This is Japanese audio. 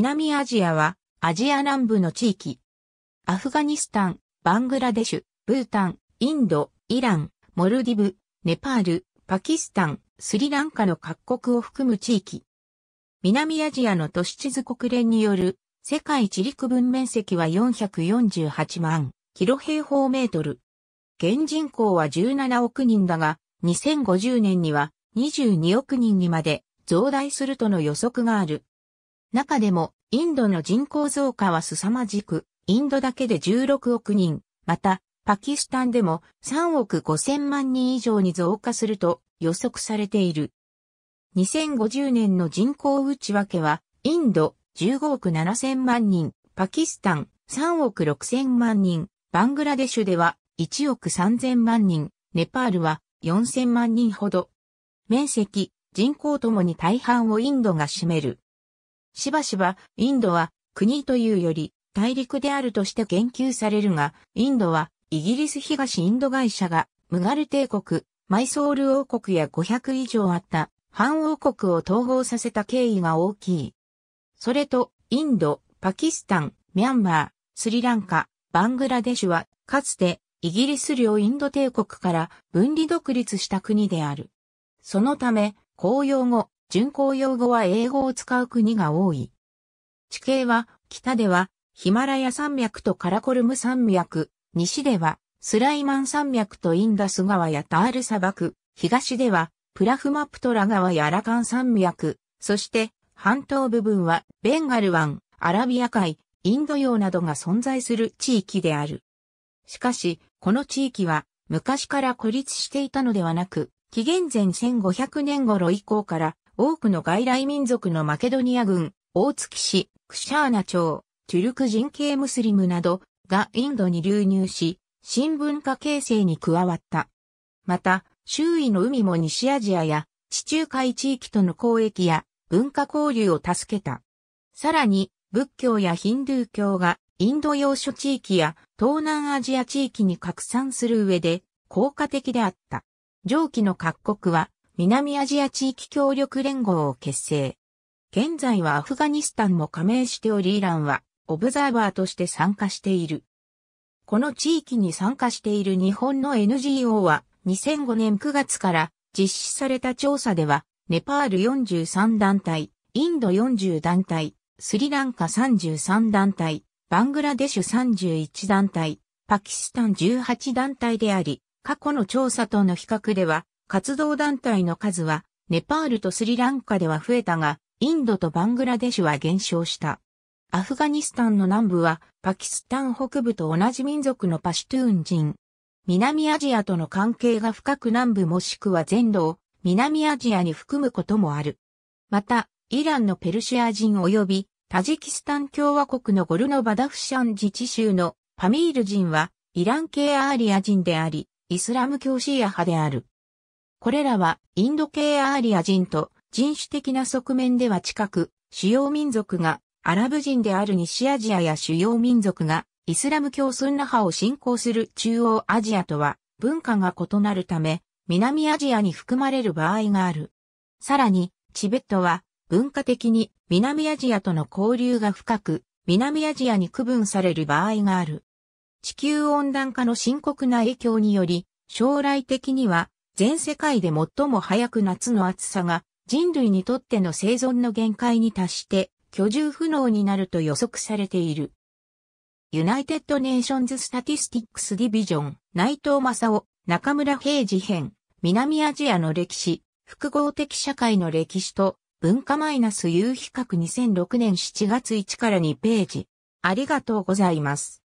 南アジアはアジア南部の地域。アフガニスタン、バングラデシュ、ブータン、インド、イラン、モルディブ、ネパール、パキスタン、スリランカの各国を含む地域。南アジアの都市地図国連による世界地陸分面積は448万キロ平方メートル。現人口は17億人だが、2050年には22億人にまで増大するとの予測がある。中でも、インドの人口増加は凄まじく、インドだけで16億人、また、パキスタンでも3億5千万人以上に増加すると予測されている。2050年の人口内訳は、インド15億7千万人、パキスタン3億6千万人、バングラデシュでは1億3千万人、ネパールは4千万人ほど。面積、人口ともに大半をインドが占める。しばしば、インドは国というより大陸であるとして言及されるが、インドはイギリス東インド会社がムガル帝国、マイソール王国や500以上あった反王国を統合させた経緯が大きい。それと、インド、パキスタン、ミャンマー、スリランカ、バングラデシュは、かつて、イギリス領インド帝国から分離独立した国である。そのため、公用語、巡航用語は英語を使う国が多い。地形は、北では、ヒマラヤ山脈とカラコルム山脈、西では、スライマン山脈とインダス川やタール砂漠、東では、プラフマプトラ川やアラカン山脈、そして、半島部分は、ベンガル湾、アラビア海、インド洋などが存在する地域である。しかし、この地域は、昔から孤立していたのではなく、紀元前1500年頃以降から多くの外来民族のマケドニア軍、大月市、クシャーナ町、トゥルク人系ムスリムなどがインドに流入し、新文化形成に加わった。また、周囲の海も西アジアや地中海地域との交易や文化交流を助けた。さらに、仏教やヒンドゥー教がインド洋諸地域や東南アジア地域に拡散する上で効果的であった。上記の各国は南アジア地域協力連合を結成。現在はアフガニスタンも加盟しておりイランはオブザーバーとして参加している。この地域に参加している日本の NGO は2005年9月から実施された調査ではネパール43団体、インド40団体、スリランカ33団体、バングラデシュ31団体、パキスタン18団体であり、過去の調査との比較では活動団体の数は、ネパールとスリランカでは増えたが、インドとバングラデシュは減少した。アフガニスタンの南部は、パキスタン北部と同じ民族のパシュトゥーン人。南アジアとの関係が深く南部もしくは全土を南アジアに含むこともある。また、イランのペルシア人及びタジキスタン共和国のゴルノバダフシャン自治州のパミール人はイラン系アーリア人であり、イスラム教シーア派である。これらはインド系アーリア人と人種的な側面では近く、主要民族がアラブ人である西アジアや主要民族がイスラム教スンナ派を信仰する中央アジアとは文化が異なるため南アジアに含まれる場合がある。さらにチベットは文化的に南アジアとの交流が深く南アジアに区分される場合がある。地球温暖化の深刻な影響により将来的には全世界で最も早く夏の暑さが人類にとっての生存の限界に達して居住不能になると予測されている。ユナイテッド・ネーションズ・スタティスティックス・ディビジョン、内藤正夫、中村平次編、南アジアの歴史、複合的社会の歴史と文化マイナス有比較2006年7月1から2ページ。ありがとうございます。